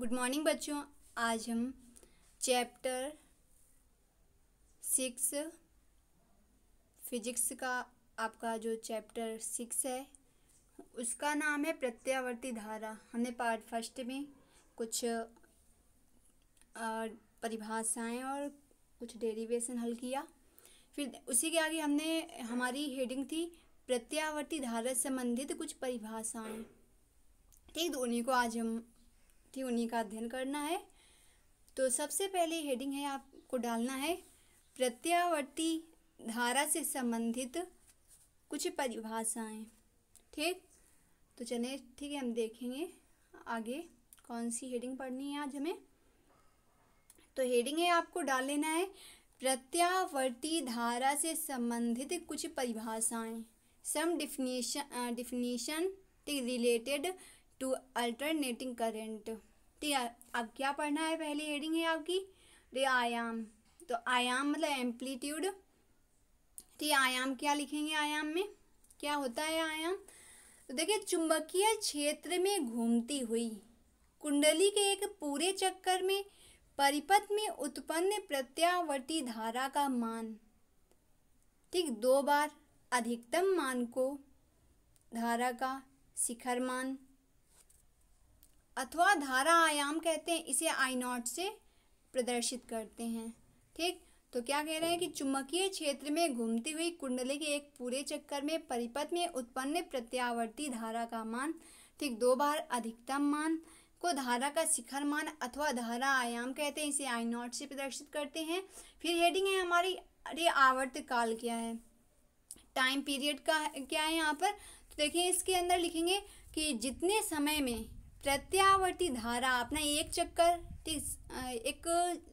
good morning बच्चों आज हम चैप्टर सिक्स फिजिक्स का आपका जो चैप्टर सिक्स है उसका नाम है प्रत्यावर्ती धारा हमने पार्ट फर्स्ट में कुछ परिभाषाएं और कुछ डेरिवेशन हल किया फिर उसी के आगे हमने हमारी हेडिंग थी प्रत्यावर्ती धारा संबंधित कुछ परिभाषाएं ठीक तो उन्हीं को आज हम थी उन्हीं का अध्ययन करना है तो सबसे पहले हेडिंग है आपको डालना है प्रत्यावर्ती धारा से संबंधित कुछ परिभाषाएं ठीक तो चले ठीक है हम देखेंगे आगे कौन सी हेडिंग पढ़नी है आज हमें तो हेडिंग है आपको डाल लेना है प्रत्यावर्ती धारा से संबंधित कुछ परिभाषाएं some definition definition related to alternating current ठीक है अब क्या पढ़ना है पहली हेडिंग है आपकी रे आयाम तो आयाम मतलब एम्पलीट्यूड ठीक है आयाम क्या लिखेंगे आयाम में क्या होता है आयाम तो देखिए चुंबकीय क्षेत्र में घूमती हुई कुंडली के एक पूरे चक्कर में परिपथ में उत्पन्न प्रत्यावर्ती धारा का मान ठीक दो बार अधिकतम मान को धारा का शिखर मान अथवा धारा आयाम कहते हैं इसे आई नॉट से प्रदर्शित करते हैं ठीक तो क्या कह रहे हैं कि चुम्बकीय क्षेत्र में घूमती हुई कुंडली के एक पूरे चक्कर में परिपथ में उत्पन्न प्रत्यावर्ती धारा का मान ठीक दो बार अधिकतम मान को धारा का शिखर मान अथवा धारा आयाम कहते हैं इसे आई नॉट से प्रदर्शित करते हैं फिर हेडिंग है हमारी अरे आवर्त काल क्या है टाइम पीरियड का क्या है यहाँ पर तो देखिए इसके अंदर लिखेंगे कि जितने समय में प्रत्यावर्ती धारा अपना एक चक्कर ठीक एक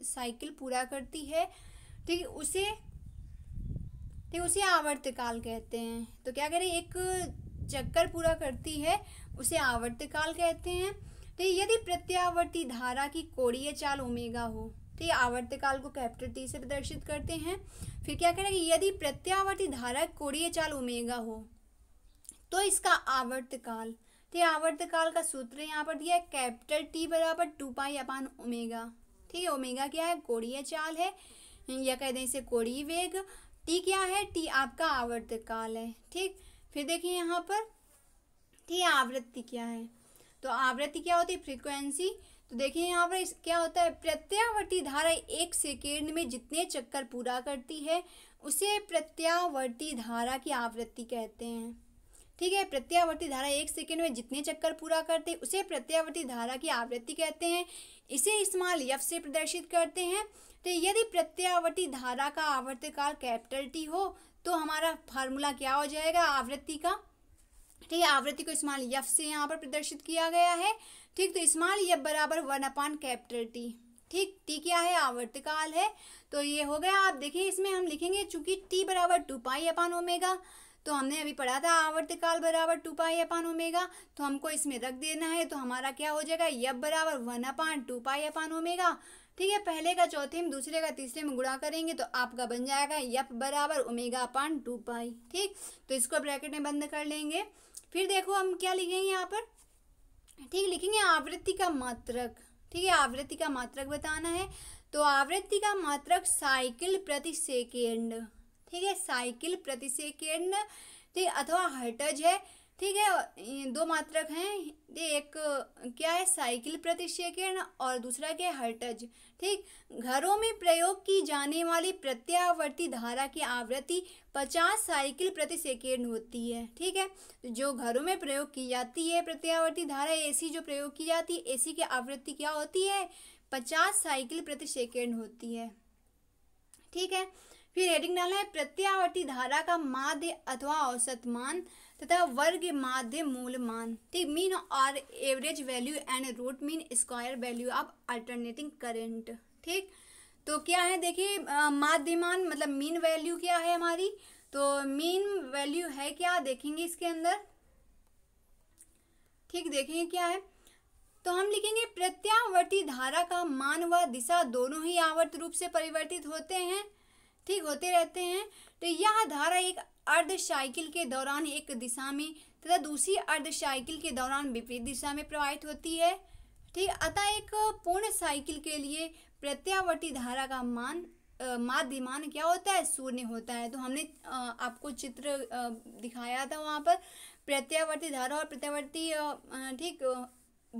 साइकिल पूरा करती है ठीक उसे ठीक उसे आवर्तकाल कहते हैं तो क्या करें एक चक्कर पूरा करती है उसे आवर्तकाल कहते हैं ठीक तो यदि प्रत्यावर्ती धारा की कोड़ीय चाल ओमेगा हो ठीक आवर्तकाल को कैप्टर टी से प्रदर्शित करते हैं फिर क्या करेंगे यदि प्रत्यावर्ती धारा कोड़ीय चाल ओमेगा हो तो इसका आवर्तकाल तो आवर्त तो काल का सूत्र यहाँ पर दिया है कैपिटल टी बराबर टू पाई अपान ओमेगा ठीक है ओमेगा क्या है कोड़ीय चाल है या कह दें इसे कोड़ी वेग टी क्या है टी आपका आवर्त काल है ठीक फिर देखिए यहाँ पर ठीक है आवृत्ति क्या है तो आवृत्ति क्या होती है फ्रीक्वेंसी तो देखिए यहाँ पर क्या होता है प्रत्यावर्ती धारा एक सेकेंड में जितने चक्कर पूरा करती है उसे प्रत्यावर्ती धारा की आवृत्ति कहते हैं ठीक है प्रत्यावर्ती धारा एक सेकेंड में जितने चक्कर पूरा करते उसे प्रत्यावर्ती धारा की आवृत्ति कहते हैं इसे स्मॉल यफ से प्रदर्शित करते हैं तो यदि प्रत्यावर्ती धारा का आवर्तकाल कैपिटल टी हो तो हमारा फार्मूला क्या हो जाएगा आवृत्ति का ठीक है आवृत्ति को स्मॉल यफ से यहाँ पर प्रदर्शित किया गया है ठीक तो स्मॉल यफ बराबर वन अपान कैपिटल टी ठीक टी क्या है आवर्तकाल है तो ये हो गया आप देखिए इसमें हम लिखेंगे चूंकि टी बराबर टू पाई अपान ओमेगा तो हमने अभी पढ़ा था काल बराबर टू पाई अपान ओमेगा तो हमको इसमें रख देना है तो हमारा क्या हो जाएगा यब बराबर one upon two pi upon omega ठीक है पहले का चौथे में दूसरे का तीसरे में गुणा करेंगे तो आपका बन जाएगा यप बराबर ओमेगा अपान टू पाई ठीक तो इसको ब्रैकेट में बंद कर लेंगे फिर देखो हम क्या लिखेंगे यहाँ पर ठीक लिखेंगे आवृत्ति का मात्रक ठीक है आवृत्ति का मात्रक बताना है तो आवृत्ति का मात्रक साइकिल प्रति सेकेंड ठीक है साइकिल प्रति सेकेंड ठीक अथवा हर्टज है ठीक है दो मात्रक हैं एक क्या है साइकिल प्रति सेकेंड और दूसरा क्या है हर्टज ठीक घरों में प्रयोग की जाने वाली प्रत्यावर्ती धारा की आवृत्ति पचास साइकिल प्रति सेकेंड होती है ठीक है तो जो घरों में प्रयोग की जाती है प्रत्यावर्ती धारा एसी जो प्रयोग की जाती है एसी की आवृत्ति क्या होती है पचास साइकिल प्रति सेकेंड होती है ठीक है फिर हेडिंग डालना है प्रत्यावर्ती धारा का माध्य अथवा औसत मान तथा वर्ग माध्य मूल मान ठीक मीन और average value and root mean square value of alternating current ठीक तो क्या है देखिए माध्यमान मतलब मीन वैल्यू क्या है हमारी तो मीन वैल्यू है क्या देखेंगे इसके अंदर ठीक देखेंगे क्या है तो हम लिखेंगे प्रत्यावर्ती धारा का मान व दिशा दोनों ही आवर्त रूप से परिवर्तित होते हैं ठीक होते रहते हैं तो यह धारा एक अर्ध साइकिल के दौरान एक दिशा में तथा दूसरी अर्ध साइकिल के दौरान विपरीत दिशा में प्रवाहित होती है ठीक अतः एक पूर्ण साइकिल के लिए प्रत्यावर्ती धारा का मान माध्यमान क्या होता है शून्य होता है तो हमने आपको चित्र दिखाया था वहाँ पर प्रत्यावर्ती धारा और प्रत्यावर्ती ठीक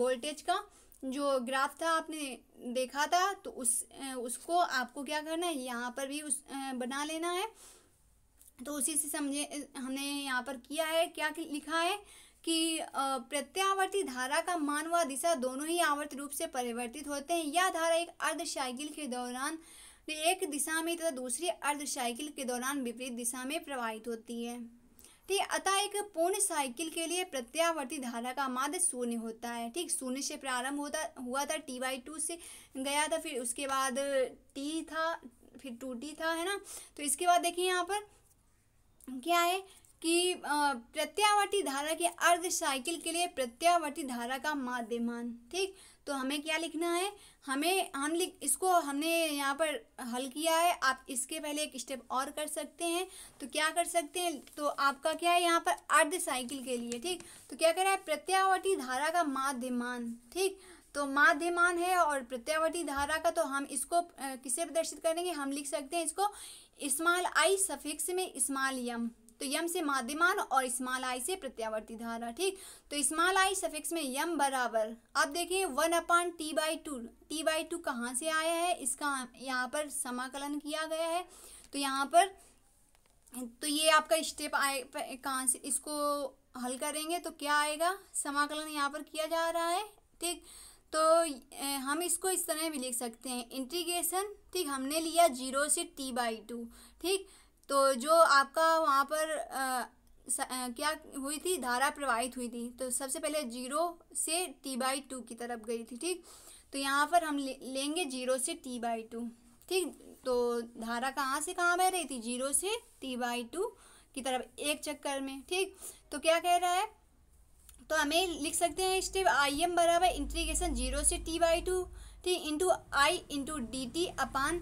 वोल्टेज का जो ग्राफ था आपने देखा था तो उस उसको आपको क्या करना है यहाँ पर भी उस बना लेना है तो उसी से समझे हमने यहाँ पर किया है क्या लिखा है कि प्रत्यावर्ती धारा का मान व दिशा दोनों ही आवर्त रूप से परिवर्तित होते हैं यह धारा एक अर्धसाइकिल के दौरान एक दिशा में तथा तो दूसरी अर्धसाइकिल के दौरान विपरीत दिशा में प्रवाहित होती है ठीक अतः एक पूर्ण साइकिल के लिए प्रत्यावर्ती धारा का माध्य शून्य होता है ठीक शून्य से प्रारंभ होता हुआ था टी बाई टू से गया था फिर उसके बाद टी था फिर टू टी था है ना तो इसके बाद देखिए यहाँ पर क्या है कि प्रत्यावर्ती धारा के अर्ध साइकिल के लिए प्रत्यावर्ती धारा का माध्यमान ठीक तो हमें क्या लिखना है हमें हम लिख इसको हमने यहाँ पर हल किया है आप इसके पहले एक स्टेप और कर सकते हैं तो क्या कर सकते हैं तो आपका क्या है यहाँ पर अर्ध साइकिल के लिए ठीक तो क्या रहा है प्रत्यावर्ती धारा का माध्यमान ठीक तो माध्यमान है और प्रत्यावर्ती धारा का तो हम इसको किसे प्रदर्शित करेंगे हम लिख सकते हैं इसको स्मॉल आई सफिक्स में स्मॉल यम तो यम से माध्यमान और स्मॉल आई से प्रत्यावर्ती धारा ठीक तो स्मॉल आई सफिक्स में यम बराबर अब देखिए one upon T by two T by two कहाँ से आया है इसका यहाँ पर समाकलन किया गया है तो यहाँ पर तो ये आपका स्टेप आए कहाँ से इसको हल करेंगे तो क्या आएगा समाकलन यहाँ पर किया जा रहा है ठीक तो हम इसको इस तरह भी लिख सकते हैं इंटीग्रेशन ठीक हमने लिया जीरो से टी बाई टू ठीक तो जो आपका वहाँ पर आ, स, आ, क्या हुई थी धारा प्रवाहित हुई थी तो सबसे पहले जीरो से टी बाई टू की तरफ गई थी ठीक तो यहाँ पर हम ले, लेंगे जीरो से टी बाई टू ठीक तो धारा कहाँ से कहाँ बह रही थी जीरो से टी बाई टू की तरफ एक चक्कर में ठीक तो क्या कह रहा है तो हमें लिख सकते हैं स्टेप आई एम बराबर इंट्रीगेशन जीरो से टी बाई टू ठीक into I into D T upon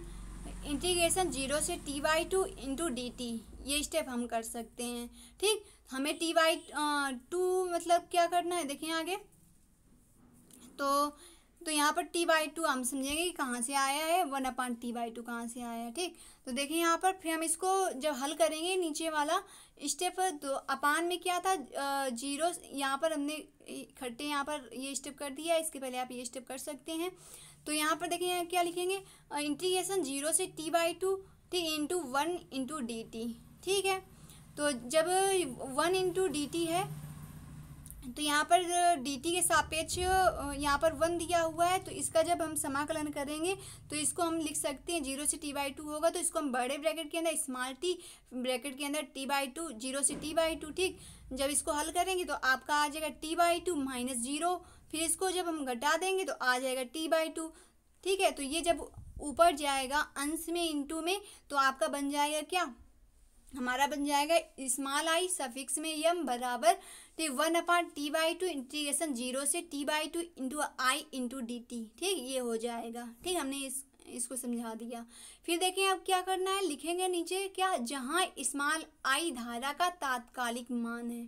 integration zero से T by two into D T ये स्टेप हम कर सकते हैं ठीक हमें टी बाई टू मतलब क्या करना है देखें आगे तो तो यहाँ पर टी बाई टू हम समझेंगे कि कहाँ से आया है one upon T by two कहाँ से आया है ठीक तो देखिए यहाँ पर फिर हम इसको जब हल करेंगे नीचे वाला स्टेप दो तो अपान में क्या था जीरो यहाँ पर हमने खट्टे यहाँ पर ये स्टेप कर दिया इसके पहले आप ये स्टेप कर सकते हैं तो यहाँ पर देखिए यहाँ क्या लिखेंगे इंटीग्रेशन जीरो से T by two T into one into D T ठीक है तो जब वन इंटू डी टी है तो यहाँ पर डी टी के सापेक्ष यहाँ पर वन दिया हुआ है तो इसका जब हम समाकलन करेंगे तो इसको हम लिख सकते हैं जीरो से टी बाई टू होगा तो इसको हम बड़े ब्रैकेट के अंदर स्मॉल टी ब्रैकेट के अंदर टी बाई टू जीरो से टी बाई टू ठीक जब इसको हल करेंगे तो आपका आ जाएगा T by two minus zero फिर इसको जब हम घटा देंगे तो आ जाएगा टी बाई टू ठीक है तो ये जब ऊपर जाएगा अंश में इंटू में तो आपका बन जाएगा क्या हमारा बन जाएगा स्मॉल आई सफिक्स में यम बराबर तो one upon T by two integration zero से T by two into I into D T ठीक ये हो जाएगा ठीक हमने इस इसको समझा दिया फिर देखें अब क्या करना है लिखेंगे नीचे क्या जहाँ स्मॉल आई धारा का तात्कालिक मान है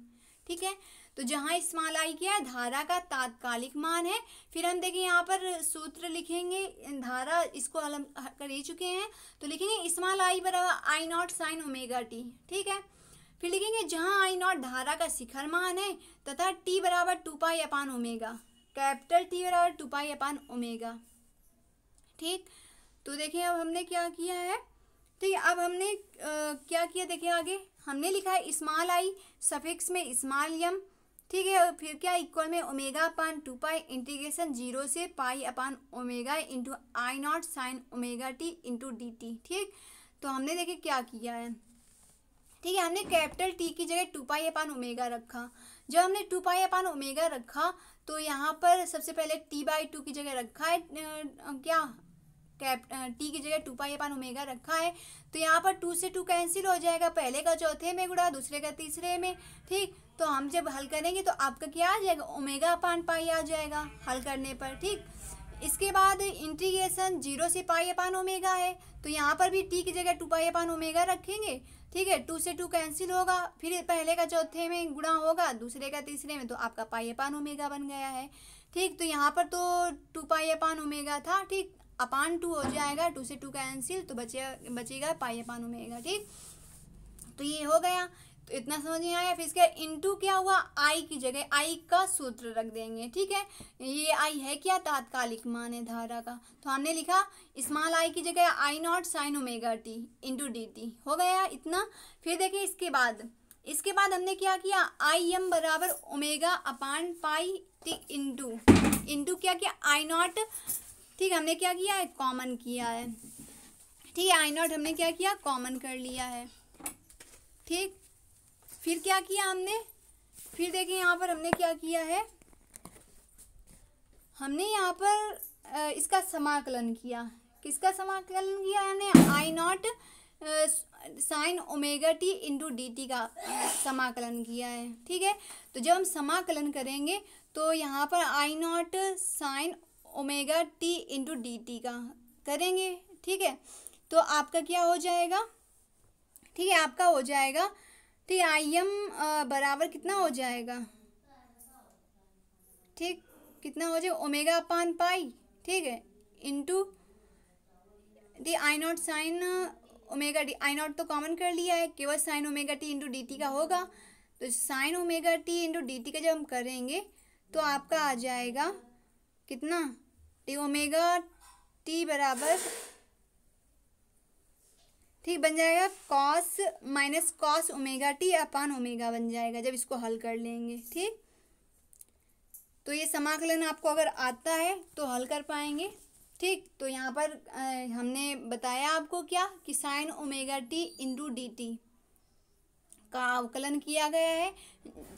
ठीक है तो जहाँ इस्तेमाल आई किया है धारा का तात्कालिक मान है फिर हम देखें यहाँ पर सूत्र लिखेंगे धारा इसको हम कर चुके हैं तो लिखेंगे इस्तेमाल आई बराबर I not sine omega T ठीक है फिर लिखेंगे जहाँ आई नॉट धारा का शिखर मान है तथा टी बराबर two pi upon omega capital T बराबर टू पाई अपान ओमेगा ठीक तो देखिए अब हमने क्या किया है ठीक तो है अब हमने आ, क्या किया देखिए आगे हमने लिखा है इस्माल आई सफिक्स में इस्माल यम ठीक है फिर क्या इक्वल में omega upon two pi integration zero से pi upon omega into I not sine omega T into D T ठीक तो हमने देखिए क्या किया है ठीक है हमने कैपिटल टी की जगह टू पाई अपान ओमेगा रखा जब हमने टू पाई अपान ओमेगा रखा तो यहाँ पर सबसे पहले टी बाई टू की जगह रखा है क्या कैप टी की जगह टू पाई अपान ओमेगा रखा है तो यहाँ पर टू से टू कैंसिल हो जाएगा पहले का चौथे में गुड़ा दूसरे का तीसरे में ठीक तो हम जब हल करेंगे तो आपका क्या आ जाएगा ओमेगा अपान पाई आ जाएगा हल करने पर ठीक इसके बाद इंटीग्रेशन जीरो से पाई अपान ओमेगा है तो यहाँ पर भी टी की जगह टू पाई अपान ओमेगा रखेंगे ठीक है टू से टू कैंसिल होगा फिर पहले का चौथे में गुणा होगा दूसरे का तीसरे में तो आपका पाई अपान ओमेगा बन गया है ठीक तो यहाँ पर तो टू पाई अपान ओमेगा था ठीक अपान टू हो जाएगा टू से टू कैंसिल तो बचे बचेगा पाई अपान ओमेगा ठीक तो ये हो गया तो इतना समझ नहीं आया फिर इसके इनटू क्या हुआ आई की जगह आई का सूत्र रख देंगे ठीक है ये आई है क्या तात्कालिक मान है धारा का तो हमने लिखा स्मॉल आई की जगह I not sine omega T into D T हो गया इतना फिर देखिए इसके बाद इसके बाद हमने क्या किया आई एम बराबर omega upon pi T into into क्या किया आई नॉट ठीक हमने क्या किया है कॉमन किया है ठीक है आई नॉट हमने क्या किया कॉमन कर लिया है ठीक फिर क्या किया हमने फिर देखिए यहाँ पर हमने क्या किया है हमने यहाँ पर इसका समाकलन किया किसका समाकलन किया हमने I not sine omega T into D T का समाकलन किया है ठीक है तो जब हम समाकलन करेंगे तो यहाँ पर I not sine omega T into D T का करेंगे ठीक है तो आपका क्या हो जाएगा ठीक है आपका हो जाएगा तो आई एम बराबर कितना हो जाएगा ठीक कितना हो जाएगा ओमेगा अपान पाई ठीक है into D I not sine omega D I not तो कॉमन कर लिया है केवल sine omega T into D T का होगा तो sine omega T into D T का जब हम करेंगे तो आपका आ जाएगा कितना टी ओमेगा टी बराबर ठीक बन जाएगा cos minus cos omega T upon omega बन जाएगा जब इसको हल कर लेंगे ठीक तो ये समाकलन आपको अगर आता है तो हल कर पाएंगे ठीक तो यहाँ पर आ, हमने बताया आपको क्या कि sine omega T into D T का अवकलन किया गया है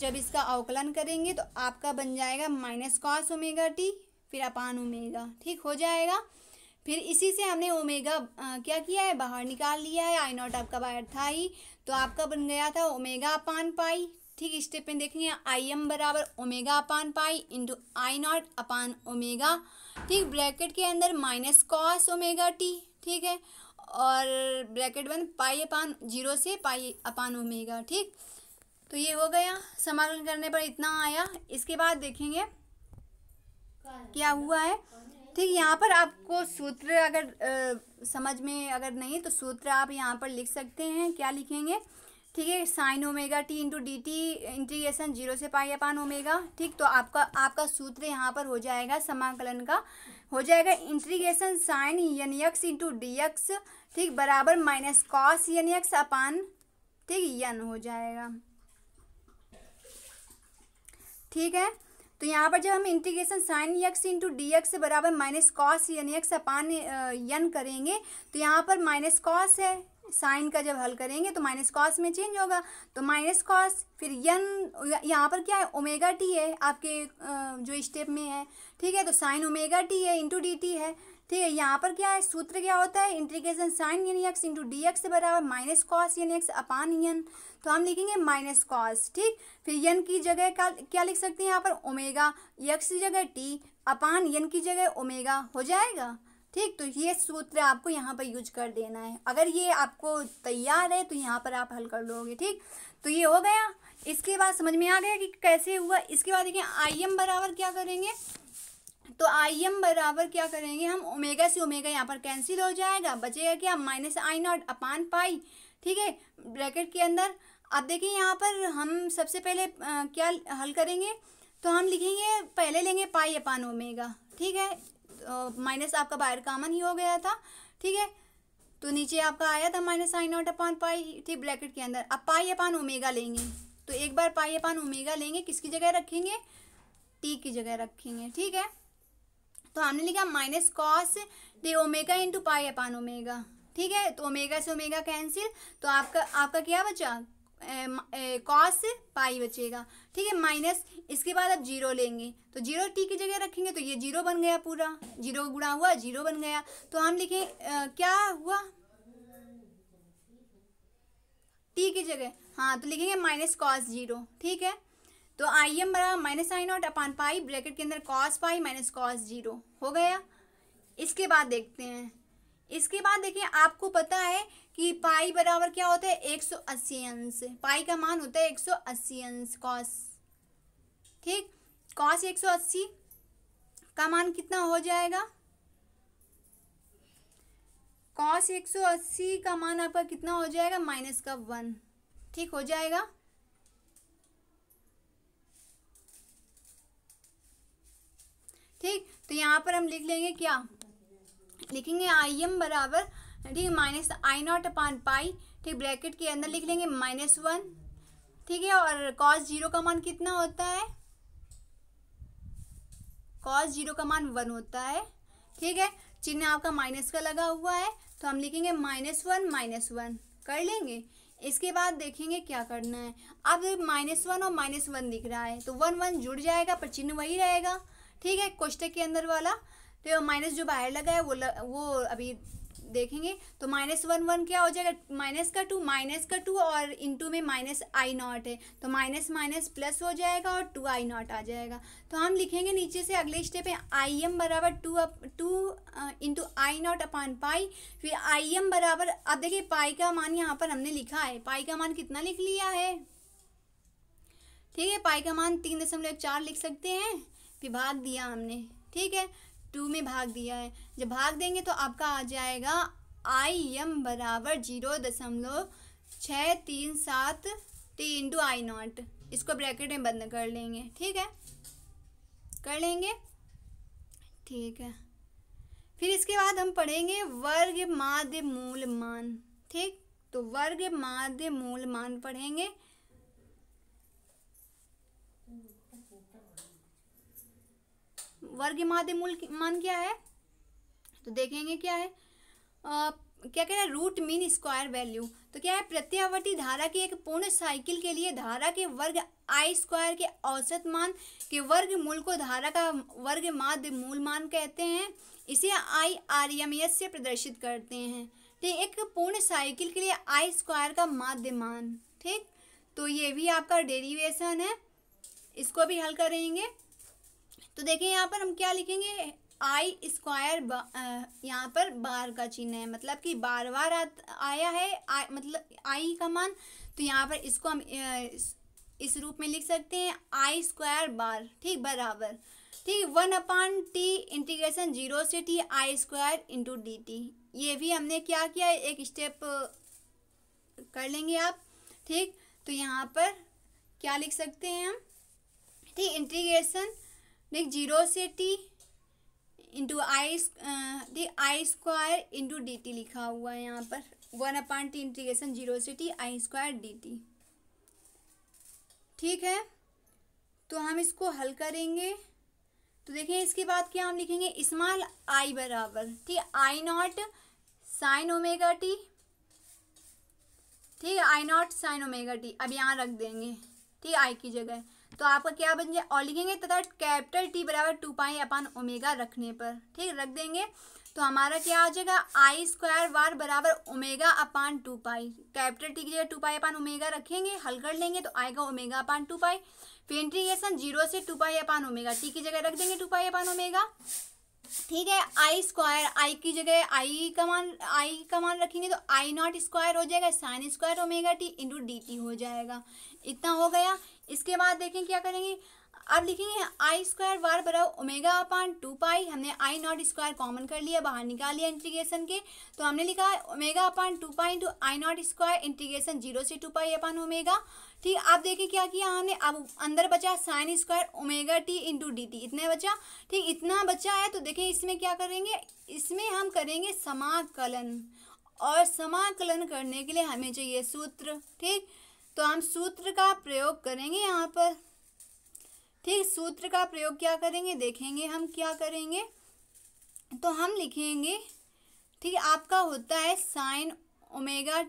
जब इसका अवकलन करेंगे तो आपका बन जाएगा माइनस कॉस ओमेगा टी फिर अपान ओमेगा ठीक हो जाएगा फिर इसी से हमने ओमेगा आ, क्या किया है बाहर निकाल लिया है आई नॉट आपका बाहर था ही तो आपका बन गया था ओमेगा अपान पाई ठीक स्टेप में देखेंगे आई एम बराबर omega upon pi into I not upon omega ठीक ब्रैकेट के अंदर माइनस कॉस ओमेगा टी ठीक है और ब्रैकेट बंद पाई अपान जीरो से पाई अपान ओमेगा ठीक तो ये हो गया समाकलन करने पर इतना आया इसके बाद देखेंगे क्या हुआ है ठीक यहाँ पर आपको सूत्र अगर आ, समझ में अगर नहीं तो सूत्र आप यहाँ पर लिख सकते हैं क्या लिखेंगे ठीक है sine omega T into D T integration zero से पाई अपान ओमेगा ठीक तो आपका आपका सूत्र यहाँ पर हो जाएगा समाकलन का हो जाएगा integration sine N X into D X ठीक बराबर minus cos N X upon ठीक यन हो जाएगा ठीक है तो यहाँ पर जब हम integration sine X into D X बराबर minus cos N X upon N करेंगे तो यहाँ पर माइनस कॉस है साइन का जब हल करेंगे तो माइनस कॉस में चेंज होगा तो माइनस कॉस फिर यन यहाँ पर क्या है ओमेगा टी है आपके जो स्टेप में है ठीक है तो साइन ओमेगा टी है इंटू डी टी है ठीक है यहाँ पर क्या है सूत्र क्या होता है integration sine N X into D X बराबर minus cos N X upon N तो हम लिखेंगे माइनस कॉस ठीक फिर यन की जगह का क्या लिख सकते हैं यहाँ पर ओमेगा यक्स की जगह टी अपान यन की जगह ओमेगा हो जाएगा ठीक तो ये सूत्र आपको यहाँ पर यूज कर देना है अगर ये आपको तैयार है तो यहाँ पर आप हल कर लोगे ठीक तो ये हो गया इसके बाद समझ में आ गया कि कैसे हुआ इसके बाद देखिए आई एम बराबर क्या करेंगे तो आई एम बराबर क्या करेंगे हम ओमेगा से ओमेगा यहाँ पर कैंसिल हो जाएगा बचेगा क्या minus I not upon pi ठीक है ब्रैकेट के अंदर अब देखिए यहाँ पर हम सबसे पहले आ, क्या हल करेंगे तो हम लिखेंगे पहले लेंगे पाई अपान ओमेगा ठीक है तो माइनस आपका बाहर कामन ही हो गया था ठीक है तो नीचे आपका आया था minus sine not upon pi ठीक ब्रैकेट के अंदर अब पाई अपान ओमेगा लेंगे तो एक बार पाई अपान ओमेगा लेंगे किसकी जगह रखेंगे टी की जगह रखेंगे ठीक है तो हमने लिखा माइनस कॉस डे omega into pi upon omega ठीक है तो ओमेगा से ओमेगा कैंसिल तो आपका आपका क्या बचा कॉस पाई बचेगा ठीक है माइनस इसके बाद अब जीरो लेंगे तो जीरो टी की जगह रखेंगे तो ये जीरो बन गया पूरा जीरो गुणा हुआ जीरो बन गया तो हम लिखें क्या हुआ टी की जगह हाँ तो लिखेंगे माइनस कॉस जीरो ठीक है तो आई एम बराबर minus I not upon pi bracket के अंदर cos pi minus cos zero हो गया इसके बाद देखते हैं इसके बाद देखिए आपको पता है कि पाई बराबर क्या होता है एक सौ अस्सी अंश पाई का मान होता है एक सौ अस्सी अंश कॉस ठीक कॉस एक सौ अस्सी का मान कितना हो जाएगा कॉस एक सौ अस्सी का मान आपका कितना हो जाएगा माइनस का वन ठीक हो जाएगा ठीक तो यहाँ पर हम लिख लेंगे क्या लिखेंगे आई एम बराबर ठीक है minus I not upon pi ठीक ब्रैकेट के अंदर लिख लेंगे माइनस वन ठीक है और कॉस जीरो का मान कितना होता है कॉस जीरो का मान वन होता है ठीक है चिन्ह आपका माइनस का लगा हुआ है तो हम लिखेंगे माइनस वन माइनस वन कर लेंगे इसके बाद देखेंगे क्या करना है अब माइनस वन और माइनस वन दिख रहा है तो वन वन जुड़ जाएगा पर चिन्ह वही रहेगा ठीक है कोष्टक के अंदर वाला तो माइनस जो बाहर लगा है वो ल, वो अभी देखेंगे तो माइनस वन वन क्या हो जाएगा माइनस का टू माइनस का टू और टू में माइनस आई नॉट है तो माइनस माइनस प्लस हो जाएगा और टू आई नॉट आ जाएगा तो हम लिखेंगे नीचे से अगले स्टेप है आई एम बराबर two up two into I not upon pi फिर आई एम बराबर अब देखिए पाई का मान यहाँ पर हमने लिखा है पाई का मान कितना लिख लिया है ठीक है पाई का मान तीन दशमलव चार लिख सकते हैं फिर भाग दिया हमने ठीक है टू में भाग दिया है जब भाग देंगे तो आपका आ जाएगा आई एम बराबर जीरो दशमलव छः तीन सात टी इंटू आई नॉट इसको ब्रैकेट में बंद कर लेंगे ठीक है कर लेंगे ठीक है फिर इसके बाद हम पढ़ेंगे वर्ग माध्य मूल मान ठीक तो वर्ग माध्य मूल मान पढ़ेंगे वर्ग मान क्या है तो देखेंगे क्या है आ, क्या कह रहा है रूट मीन स्क्वायर वैल्यू तो क्या है प्रत्यावर्ती धारा की एक पूर्ण साइकिल के लिए धारा के वर्ग आई स्क्वायर के औसत मान के वर्ग मूल को धारा का वर्ग माध्य मूल मान कहते हैं इसे आई आर एम एस से प्रदर्शित करते हैं ठीक तो एक पूर्ण साइकिल के लिए आई स्क्वायर का माध्य मान ठीक तो ये भी आपका डेरिवेशन है इसको भी हल करेंगे तो देखें यहाँ पर हम क्या लिखेंगे आई स्क्वायर यहाँ पर बार का चिन्ह है मतलब कि बार बार आ, आया है आ, मतलब आई का मान तो यहाँ पर इसको हम इस, इस रूप में लिख सकते हैं आई स्क्वायर बार ठीक बराबर ठीक one upon T integration zero से T I square into D T ये भी हमने क्या किया एक स्टेप कर लेंगे आप ठीक तो यहाँ पर क्या लिख सकते हैं हम ठीक इंटीग्रेशन देख जीरो से टी इंटू आई देख I square into D T लिखा हुआ है यहाँ पर one upon T integration zero से T I square D T ठीक है तो हम इसको हल करेंगे तो देखिए इसके बाद क्या हम लिखेंगे इस्माल आई बराबर ठीक I not sine omega T ठीक है I not sine omega T अब यहाँ रख देंगे ठीक आई की जगह तो आपका क्या बन जाए और लिखेंगे तथा कैपिटल टी बराबर टू पाई अपान ओमेगा रखने पर ठीक रख देंगे तो हमारा क्या आ जाएगा आई स्क्वायर वार बराबर omega upon two pi capital T की जगह टू पाई अपान ओमेगा रखेंगे हल कर लेंगे तो आएगा ओमेगा अपान टू पाई फिर इंटीग्रेशन जीरो से two pi upon omega T की जगह रख देंगे टू पाई अपान ओमेगा ठीक है आई स्क्वायर आई की जगह आई का मान आई का मान रखेंगे तो आई नॉट स्क्वायर हो जाएगा sine square omega T into D T हो जाएगा इतना हो गया इसके बाद देखें क्या करेंगे अब लिखेंगे आई स्क्वायर वार बराबर ओमेगा अपान टू पाई हमने आई नॉट स्क्वायर कॉमन कर लिया बाहर निकाल लिया इंटीग्रेशन के तो हमने लिखा है omega upon two pi into I naught square integration zero से टू पाई अपान ओमेगा ठीक आप देखिए क्या किया हमने अब अंदर बचा sine square omega T into D T इतना बचा ठीक इतना बचा है तो देखिए इसमें क्या करेंगे इसमें हम करेंगे समाकलन और समाकलन करने के लिए हमें चाहिए सूत्र ठीक तो हम सूत्र का प्रयोग करेंगे यहाँ पर ठीक सूत्र का प्रयोग क्या करेंगे देखेंगे हम क्या करेंगे तो हम लिखेंगे ठीक आपका होता है साइन ओमेगा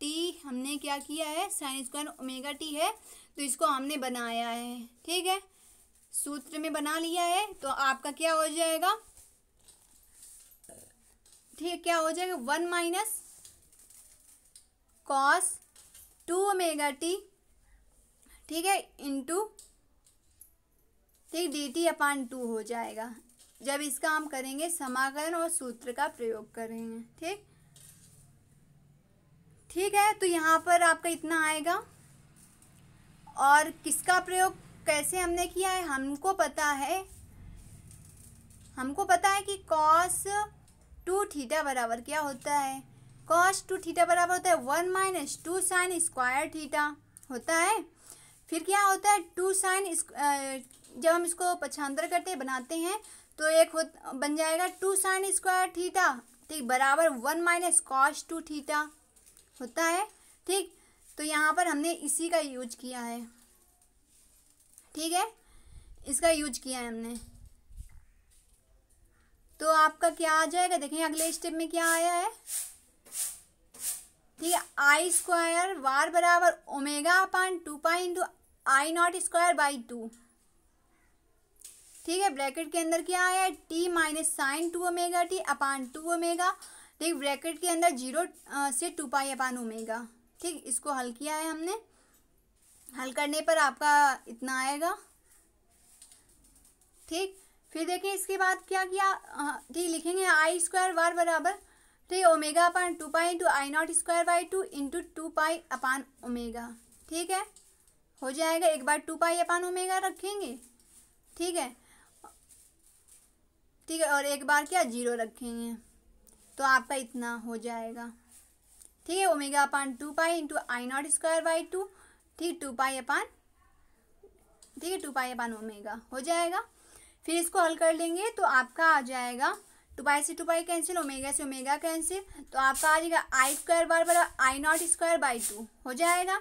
टी हमने क्या किया है साइन स्क्वायर ओमेगा टी है तो इसको हमने बनाया है ठीक है सूत्र में बना लिया है तो आपका क्या हो जाएगा ठीक क्या हो जाएगा one minus cos two omega T ठीक है टू ठीक डी टी अपान टू हो जाएगा जब इसका हम करेंगे समाकलन और सूत्र का प्रयोग करेंगे ठीक ठीक है तो यहाँ पर आपका इतना आएगा और किसका प्रयोग कैसे हमने किया है हमको पता है हमको पता है कि कॉस टू थीटा बराबर क्या होता है कॉस टू थीटा बराबर होता है one minus two sine square theta होता है फिर क्या होता है टू साइन जब हम इसको पछांतर करते बनाते हैं तो एक हो बन जाएगा टू साइन स्क्वायर थीटा ठीक बराबर one minus cos two theta होता है ठीक तो यहाँ पर हमने इसी का यूज किया है ठीक है इसका यूज किया है हमने तो आपका क्या आ जाएगा देखें अगले स्टेप में क्या आया है ठीक है आई स्क्वायर वार बराबर omega upon two pi into I naught square by two ठीक है ब्रैकेट के अंदर क्या आया T minus sine two omega T upon two omega ठीक ब्रैकेट के अंदर जीरो से टू पाई अपान ओमेगा ठीक इसको हल किया है हमने हल करने पर आपका इतना आएगा ठीक फिर देखें इसके बाद क्या किया ठीक लिखेंगे आई स्क्वायर वार बराबर तो ये omega upon two pi into I naught square by two into two pi upon omega ठीक है हो जाएगा एक बार टू पाई अपान ओमेगा रखेंगे ठीक है ठीक है और एक बार क्या जीरो रखेंगे तो आपका इतना हो जाएगा ठीक है omega upon two pi into I naught square by two ठीक टू पाई अपान ठीक है टू पाई अपान ओमेगा हो जाएगा फिर इसको हल कर लेंगे तो आपका आ जाएगा टू तो बाई से टू बाई कैंसिल ओमेगा से ओमेगा कैंसिल तो आपका आ जाएगा आई स्क्वायर बार बराबर I naught square by two हो जाएगा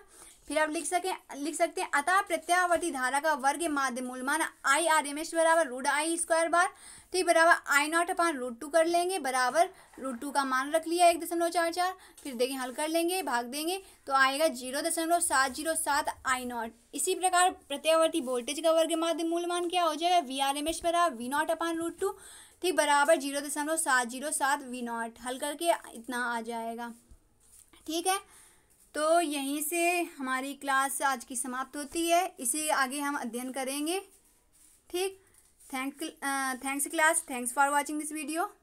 फिर आप लिख सकें लिख सकते हैं अतः प्रत्यावर्ती धारा का वर्ग माध्य मूल आई आर एम एस बराबर रूट आई स्क्वायर बार ठीक तो बराबर I not upon root two कर लेंगे बराबर रूट टू का मान रख लिया एक दशमलव चार चार फिर देखें हल कर लेंगे भाग देंगे तो आएगा जीरो दशमलव सात जीरो सात आई नॉट इसी प्रकार प्रत्यावर्ती वोल्टेज का वर्ग माध्य मूल मान क्या हो जाएगा वी आर एम एस बराबर V naught upon root two ठीक बराबर जीरो दशमलव सात जीरो सात वी नॉट हल करके इतना आ जाएगा ठीक है तो यहीं से हमारी क्लास आज की समाप्त होती है इसे आगे हम अध्ययन करेंगे ठीक thank thanks class thanks for watching this video